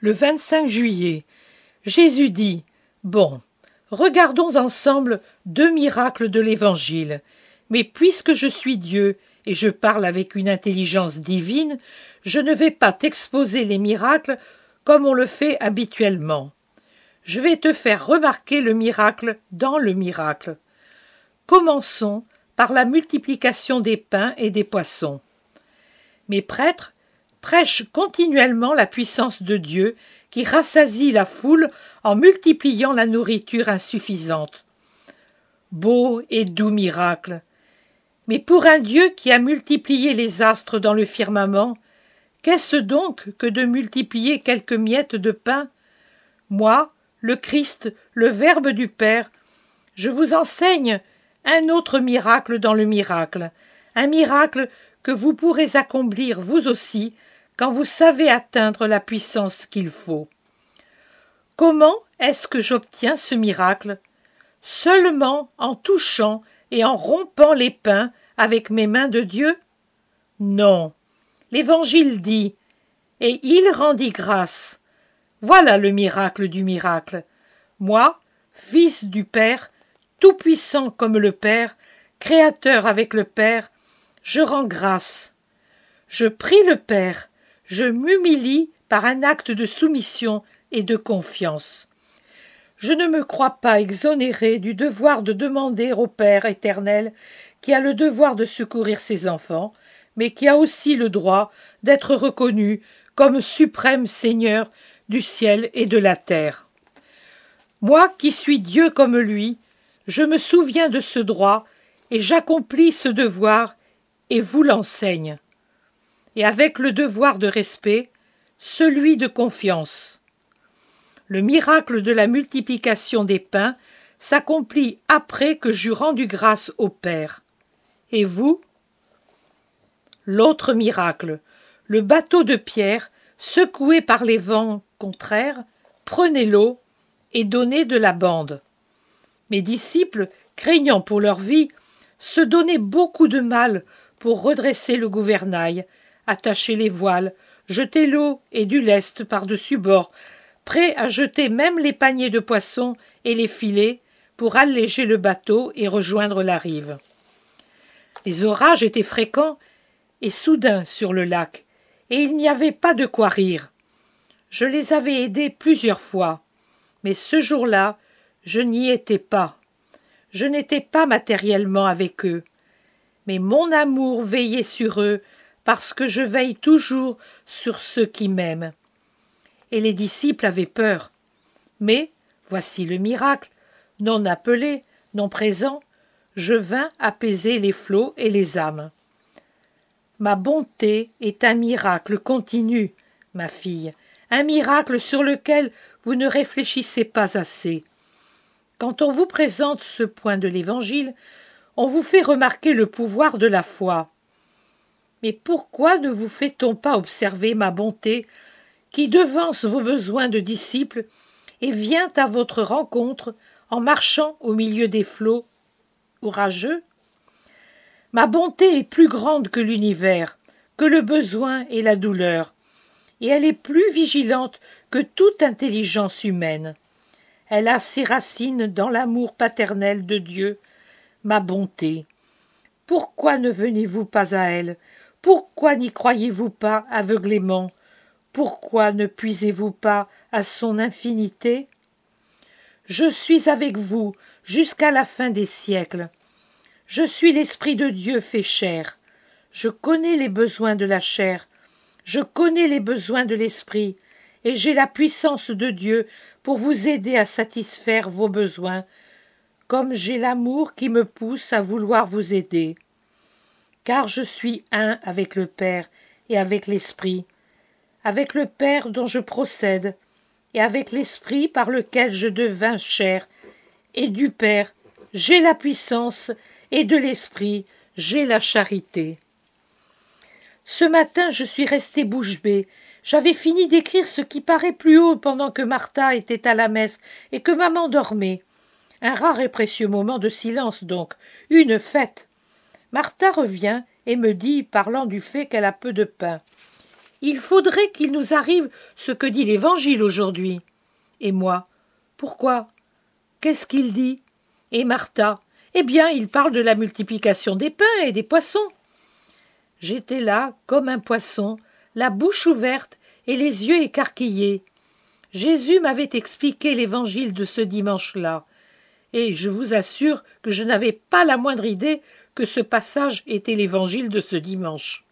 le 25 juillet, Jésus dit Bon, regardons ensemble deux miracles de l'Évangile. Mais puisque je suis Dieu et je parle avec une intelligence divine, je ne vais pas t'exposer les miracles comme on le fait habituellement. Je vais te faire remarquer le miracle dans le miracle. Commençons par la multiplication des pains et des poissons. Mes prêtres prêche continuellement la puissance de Dieu qui rassasie la foule en multipliant la nourriture insuffisante. Beau et doux miracle. Mais pour un Dieu qui a multiplié les astres dans le firmament, qu'est-ce donc que de multiplier quelques miettes de pain Moi, le Christ, le Verbe du Père, je vous enseigne un autre miracle dans le miracle, un miracle que vous pourrez accomplir vous aussi quand vous savez atteindre la puissance qu'il faut. Comment est-ce que j'obtiens ce miracle Seulement en touchant et en rompant les pains avec mes mains de Dieu Non. L'Évangile dit Et il rendit grâce. Voilà le miracle du miracle. Moi, fils du Père, tout-puissant comme le Père, créateur avec le Père, je rends grâce. Je prie le Père, je m'humilie par un acte de soumission et de confiance. Je ne me crois pas exonéré du devoir de demander au Père éternel, qui a le devoir de secourir ses enfants, mais qui a aussi le droit d'être reconnu comme suprême Seigneur du ciel et de la terre. Moi qui suis Dieu comme lui, je me souviens de ce droit et j'accomplis ce devoir et vous l'enseigne, et avec le devoir de respect, celui de confiance. Le miracle de la multiplication des pains s'accomplit après que j'eus rendu grâce au Père. Et vous L'autre miracle, le bateau de pierre, secoué par les vents contraires, prenez l'eau et donnez de la bande. Mes disciples, craignant pour leur vie, se donnaient beaucoup de mal pour redresser le gouvernail, attacher les voiles, jeter l'eau et du lest par-dessus bord, prêt à jeter même les paniers de poissons et les filets pour alléger le bateau et rejoindre la rive. Les orages étaient fréquents et soudains sur le lac, et il n'y avait pas de quoi rire. Je les avais aidés plusieurs fois, mais ce jour-là, je n'y étais pas. Je n'étais pas matériellement avec eux mais mon amour veillait sur eux, parce que je veille toujours sur ceux qui m'aiment. Et les disciples avaient peur. Mais, voici le miracle, non appelé, non présent, je vins apaiser les flots et les âmes. Ma bonté est un miracle continu, ma fille, un miracle sur lequel vous ne réfléchissez pas assez. Quand on vous présente ce point de l'Évangile, on vous fait remarquer le pouvoir de la foi. Mais pourquoi ne vous fait-on pas observer ma bonté, qui devance vos besoins de disciples et vient à votre rencontre en marchant au milieu des flots orageux Ma bonté est plus grande que l'univers, que le besoin et la douleur, et elle est plus vigilante que toute intelligence humaine. Elle a ses racines dans l'amour paternel de Dieu, ma bonté. Pourquoi ne venez-vous pas à elle Pourquoi n'y croyez-vous pas aveuglément Pourquoi ne puisez-vous pas à son infinité Je suis avec vous jusqu'à la fin des siècles. Je suis l'Esprit de Dieu fait chair. Je connais les besoins de la chair. Je connais les besoins de l'Esprit. Et j'ai la puissance de Dieu pour vous aider à satisfaire vos besoins comme j'ai l'amour qui me pousse à vouloir vous aider. Car je suis un avec le Père et avec l'Esprit, avec le Père dont je procède, et avec l'Esprit par lequel je devins chair, et du Père j'ai la puissance, et de l'Esprit j'ai la charité. Ce matin je suis resté bouche bée, j'avais fini d'écrire ce qui paraît plus haut pendant que Martha était à la messe et que maman dormait. Un rare et précieux moment de silence donc. Une fête. Martha revient et me dit, parlant du fait qu'elle a peu de pain. Il faudrait qu'il nous arrive ce que dit l'Évangile aujourd'hui. Et moi. Pourquoi? Qu'est ce qu'il dit? Et Martha. Eh bien, il parle de la multiplication des pains et des poissons. J'étais là, comme un poisson, la bouche ouverte et les yeux écarquillés. Jésus m'avait expliqué l'évangile de ce dimanche-là et je vous assure que je n'avais pas la moindre idée que ce passage était l'évangile de ce dimanche.